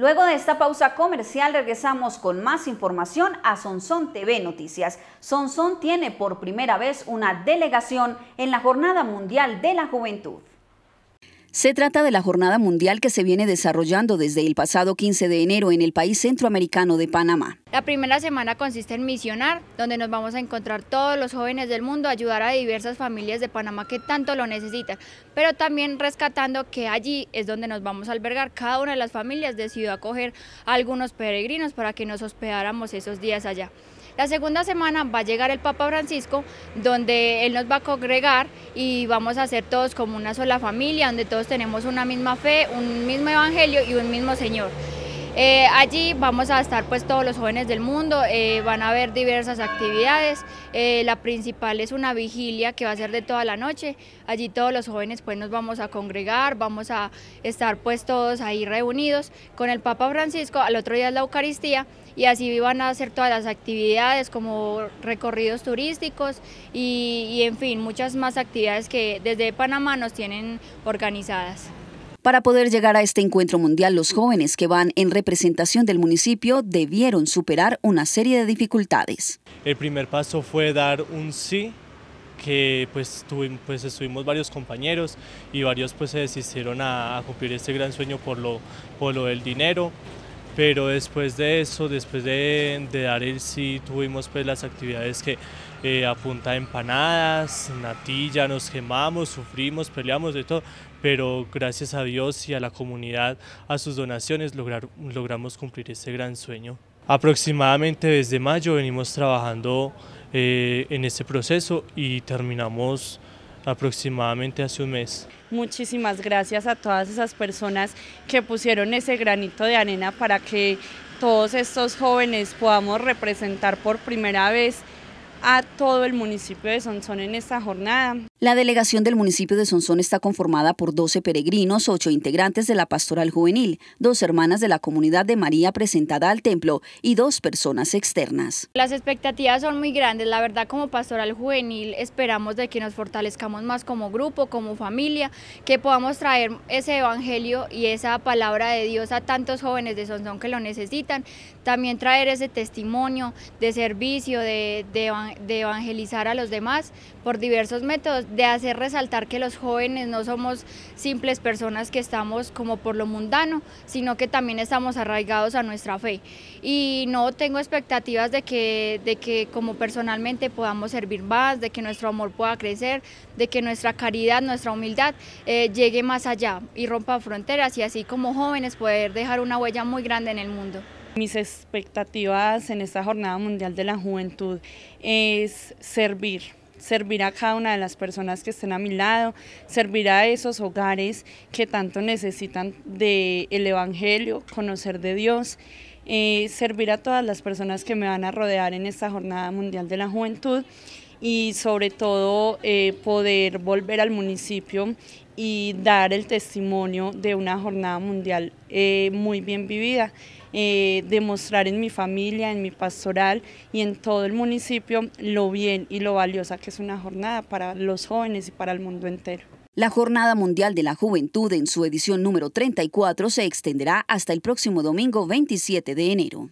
Luego de esta pausa comercial regresamos con más información a Sonson TV Noticias. Sonson tiene por primera vez una delegación en la Jornada Mundial de la Juventud. Se trata de la jornada mundial que se viene desarrollando desde el pasado 15 de enero en el país centroamericano de Panamá. La primera semana consiste en misionar, donde nos vamos a encontrar todos los jóvenes del mundo, ayudar a diversas familias de Panamá que tanto lo necesitan, pero también rescatando que allí es donde nos vamos a albergar. Cada una de las familias decidió acoger a algunos peregrinos para que nos hospedáramos esos días allá. La segunda semana va a llegar el Papa Francisco, donde él nos va a congregar y vamos a ser todos como una sola familia, donde todos tenemos una misma fe, un mismo evangelio y un mismo Señor. Eh, allí vamos a estar pues todos los jóvenes del mundo, eh, van a haber diversas actividades, eh, la principal es una vigilia que va a ser de toda la noche, allí todos los jóvenes pues nos vamos a congregar, vamos a estar pues todos ahí reunidos con el Papa Francisco, al otro día es la Eucaristía y así van a hacer todas las actividades como recorridos turísticos y en fin muchas más actividades que desde Panamá nos tienen organizadas. Para poder llegar a este encuentro mundial, los jóvenes que van en representación del municipio debieron superar una serie de dificultades. El primer paso fue dar un sí que pues, pues estuvimos varios compañeros y varios pues se desistieron a, cumplir este gran sueño por lo, por lo del dinero. Pero después de eso, después de, dar el sí, tuvimos pues las actividades que eh, apunta empanadas, natilla, nos quemamos, sufrimos, peleamos, de todo, pero gracias a Dios y a la comunidad, a sus donaciones, logramos cumplir este gran sueño. Aproximadamente desde mayo venimos trabajando eh, en este proceso y terminamos aproximadamente hace un mes. Muchísimas gracias a todas esas personas que pusieron ese granito de arena para que todos estos jóvenes podamos representar por primera vez a todo el municipio de Sonsón en esta jornada. La delegación del municipio de Sonsón está conformada por 12 peregrinos, 8 integrantes de la pastoral juvenil, dos hermanas de la comunidad de María presentada al templo y dos personas externas. Las expectativas son muy grandes, la verdad como pastoral juvenil esperamos de que nos fortalezcamos más como grupo, como familia, que podamos traer ese evangelio y esa palabra de Dios a tantos jóvenes de Sonsón que lo necesitan, también traer ese testimonio de servicio, de, de evangelizar a los demás por diversos métodos de hacer resaltar que los jóvenes no somos simples personas que estamos como por lo mundano, sino que también estamos arraigados a nuestra fe. Y no tengo expectativas de que, de que como personalmente podamos servir más, de que nuestro amor pueda crecer, de que nuestra caridad, nuestra humildad eh, llegue más allá y rompa fronteras y así como jóvenes poder dejar una huella muy grande en el mundo. Mis expectativas en esta Jornada Mundial de la Juventud es servir, servir a cada una de las personas que estén a mi lado, servir a esos hogares que tanto necesitan del Evangelio, conocer de Dios, eh, servir a todas las personas que me van a rodear en esta Jornada Mundial de la Juventud y sobre todo eh, poder volver al municipio y dar el testimonio de una jornada mundial eh, muy bien vivida, eh, demostrar en mi familia, en mi pastoral y en todo el municipio lo bien y lo valiosa que es una jornada para los jóvenes y para el mundo entero. La Jornada Mundial de la Juventud en su edición número 34 se extenderá hasta el próximo domingo 27 de enero.